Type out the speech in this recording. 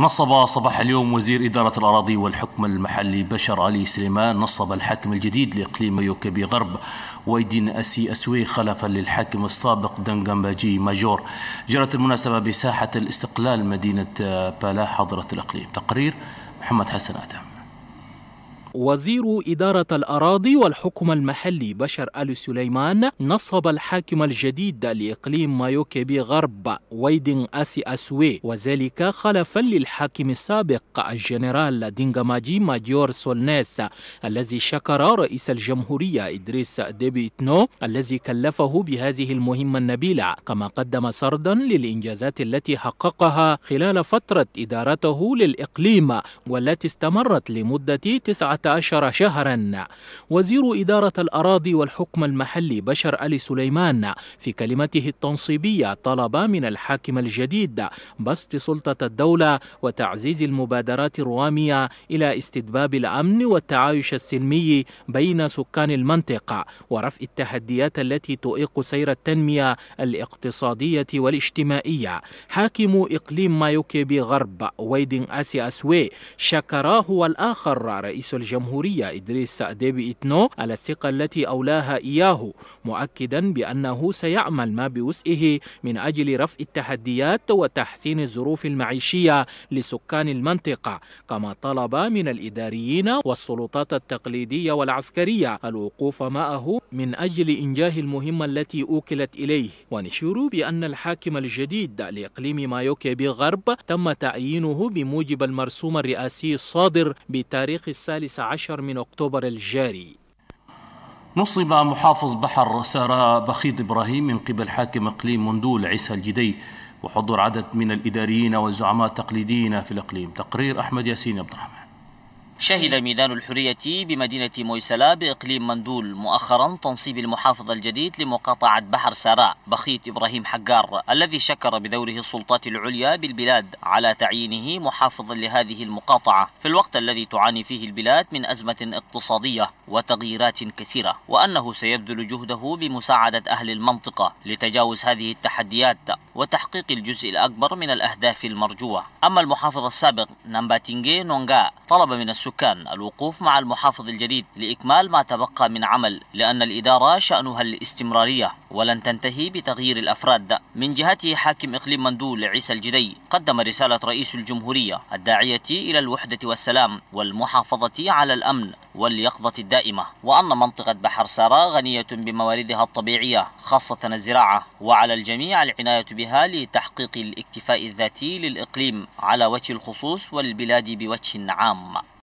نصب صباح اليوم وزير إدارة الأراضي والحكم المحلي بشر علي سليمان نصب الحاكم الجديد لإقليم يوكبي غرب ويدين أسي أسوي خلفا للحاكم السابق دنغامباجي ماجور جرت المناسبة بساحة الاستقلال مدينة بالا حضرة الإقليم تقرير محمد حسن آدم وزير إدارة الأراضي والحكم المحلي بشر آل سليمان نصب الحاكم الجديد لإقليم مايوكيبي غرب ويدن أسي أسوي وذلك خلفا للحاكم السابق الجنرال دينغاماجي ماجور سولنيس الذي شكر رئيس الجمهورية إدريس ديبي إتنو الذي كلفه بهذه المهمة النبيلة كما قدم سردا للإنجازات التي حققها خلال فترة إدارته للإقليم والتي استمرت لمدة تسعة عشر شهرا وزير إدارة الأراضي والحكم المحلي بشر ألي سليمان في كلمته التنصيبية طلب من الحاكم الجديد بسط سلطة الدولة وتعزيز المبادرات الرامية إلى استدباب الأمن والتعايش السلمي بين سكان المنطقة ورفع التحديات التي تؤيق سير التنمية الاقتصادية والاجتماعية حاكم إقليم مايوكي بغرب ويدن أسي أسوي شكراه والآخر رئيس الجديد الجمهورية إدريس ديبي إتنو على الثقة التي أولاها إياه مؤكدا بأنه سيعمل ما بوسعه من أجل رفع التحديات وتحسين الظروف المعيشية لسكان المنطقة كما طلب من الإداريين والسلطات التقليدية والعسكرية الوقوف معه من أجل إنجاه المهمة التي أوكلت إليه ونشير بأن الحاكم الجديد لإقليم مايوكي بغرب تم تعيينه بموجب المرسوم الرئاسي الصادر بتاريخ الثالث عشر من أكتوبر الجاري نصب محافظ بحر سارة بخيت إبراهيم من قبل حاكم إقليم مندول عيسى الجدي وحضور عدد من الإداريين والزعماء التقليديين في الإقليم تقرير أحمد ياسين عبد الرحمن شهد ميدان الحرية بمدينة مويسلا بإقليم مندول مؤخرا تنصيب المحافظ الجديد لمقاطعة بحر سراء بخيت إبراهيم حجار الذي شكر بدوره السلطات العليا بالبلاد على تعيينه محافظا لهذه المقاطعة في الوقت الذي تعاني فيه البلاد من أزمة اقتصادية وتغييرات كثيرة وأنه سيبذل جهده بمساعدة أهل المنطقة لتجاوز هذه التحديات وتحقيق الجزء الأكبر من الأهداف المرجوة أما المحافظ السابق نمباتينجي نونغا طلب من السكان الوقوف مع المحافظ الجديد لإكمال ما تبقى من عمل لأن الإدارة شأنها الاستمرارية ولن تنتهي بتغيير الأفراد من جهته حاكم إقليم مندول عيسى الجدي قدم رسالة رئيس الجمهورية الداعية إلى الوحدة والسلام والمحافظة على الأمن واليقظة الدائمة وأن منطقة بحر سارة غنية بمواردها الطبيعية خاصة الزراعة وعلى الجميع العناية بها لتحقيق الاكتفاء الذاتي للإقليم على وجه الخصوص والبلاد بوجه عام